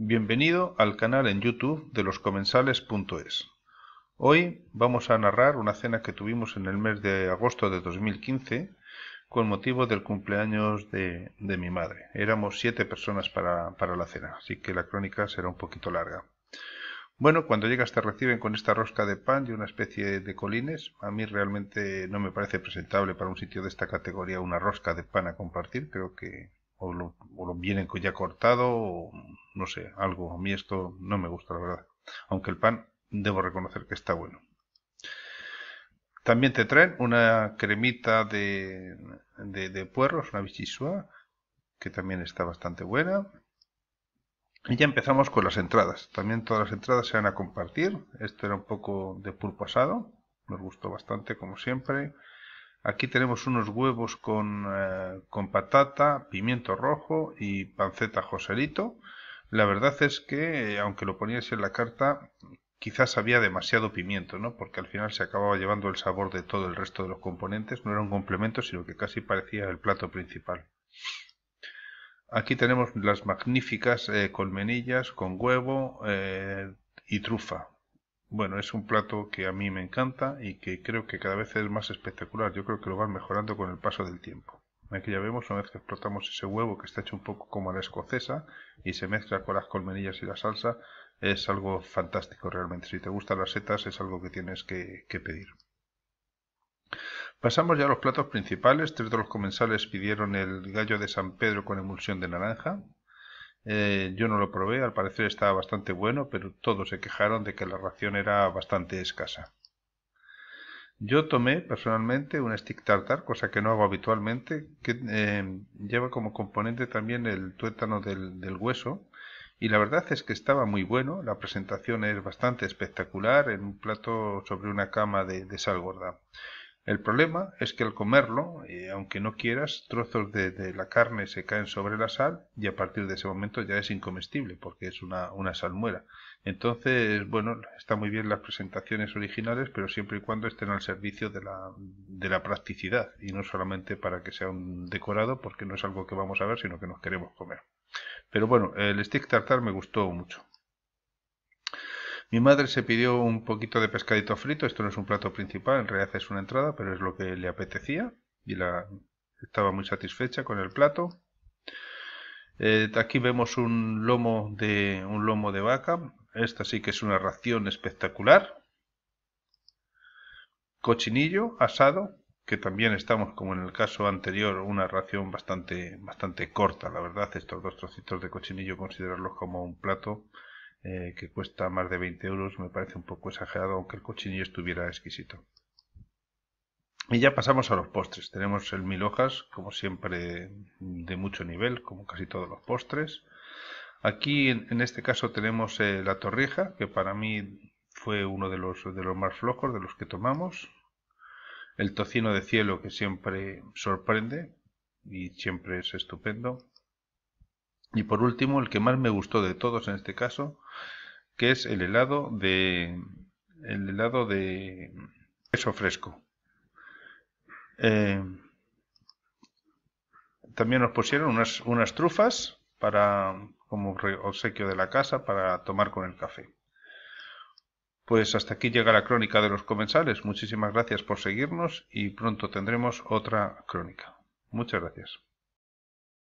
Bienvenido al canal en YouTube de loscomensales.es. Hoy vamos a narrar una cena que tuvimos en el mes de agosto de 2015 con motivo del cumpleaños de, mi madre. Éramos siete personas para, la cena, así que la crónica será un poquito larga. Bueno, cuando llegas te reciben con esta rosca de pan y una especie de colines. A mí realmente no me parece presentable para un sitio de esta categoría una rosca de pan a compartir. Creo que o lo, o lo vienen ya cortado o no sé, algo. A mí esto no me gusta, la verdad. Aunque el pan debo reconocer que está bueno. También te traen una cremita de, de, puerros, una bichisua, que también está bastante buena. Y ya empezamos con las entradas. También todas las entradas se van a compartir. Esto era un poco de pulpo asado. Nos gustó bastante, como siempre. Aquí tenemos unos huevos con, eh, con patata, pimiento rojo y panceta joselito. La verdad es que, eh, aunque lo poniese en la carta, quizás había demasiado pimiento, ¿no? Porque al final se acababa llevando el sabor de todo el resto de los componentes, no era un complemento, sino que casi parecía el plato principal. Aquí tenemos las magníficas eh, colmenillas con huevo eh, y trufa. Bueno, es un plato que a mí me encanta y que creo que cada vez es más espectacular. Yo creo que lo van mejorando con el paso del tiempo. Aquí ya vemos, una vez que explotamos ese huevo que está hecho un poco como la escocesa y se mezcla con las colmenillas y la salsa, es algo fantástico realmente. Si te gustan las setas es algo que tienes que, pedir. Pasamos ya a los platos principales. Tres de los comensales pidieron el gallo de San Pedro con emulsión de naranja. Eh, yo no lo probé, al parecer estaba bastante bueno, pero todos se quejaron de que la ración era bastante escasa. Yo tomé personalmente un stick tartar, cosa que no hago habitualmente, que eh, lleva como componente también el tuétano del, hueso. Y la verdad es que estaba muy bueno, la presentación es bastante espectacular en un plato sobre una cama de, de sal gorda. El problema es que al comerlo, eh, aunque no quieras, trozos de, la carne se caen sobre la sal y a partir de ese momento ya es incomestible porque es una, salmuera. Entonces, bueno, está muy bien las presentaciones originales, pero siempre y cuando estén al servicio de la, de la practicidad y no solamente para que sea un decorado porque no es algo que vamos a ver, sino que nos queremos comer. Pero bueno, el stick tartar me gustó mucho. Mi madre se pidió un poquito de pescadito frito, esto no es un plato principal, en realidad es una entrada, pero es lo que le apetecía y la, estaba muy satisfecha con el plato. Eh, aquí vemos un lomo de un lomo de vaca. Esta sí que es una ración espectacular. Cochinillo asado, que también estamos como en el caso anterior una ración bastante bastante corta, la verdad. Estos dos trocitos de cochinillo considerarlos como un plato eh, que cuesta más de 20 euros, me parece un poco exagerado, aunque el cochinillo estuviera exquisito. Y ya pasamos a los postres. Tenemos el mil hojas, como siempre, de mucho nivel, como casi todos los postres. Aquí, en, este caso, tenemos eh, la torrija, que para mí fue uno de los, de los más flojos, de los que tomamos. El tocino de cielo, que siempre sorprende y siempre es estupendo. Y por último, el que más me gustó de todos en este caso, que es el helado de el helado de queso fresco. Eh, también nos pusieron unas, unas trufas para como obsequio de la casa para tomar con el café. Pues hasta aquí llega la crónica de los comensales. Muchísimas gracias por seguirnos y pronto tendremos otra crónica. Muchas gracias.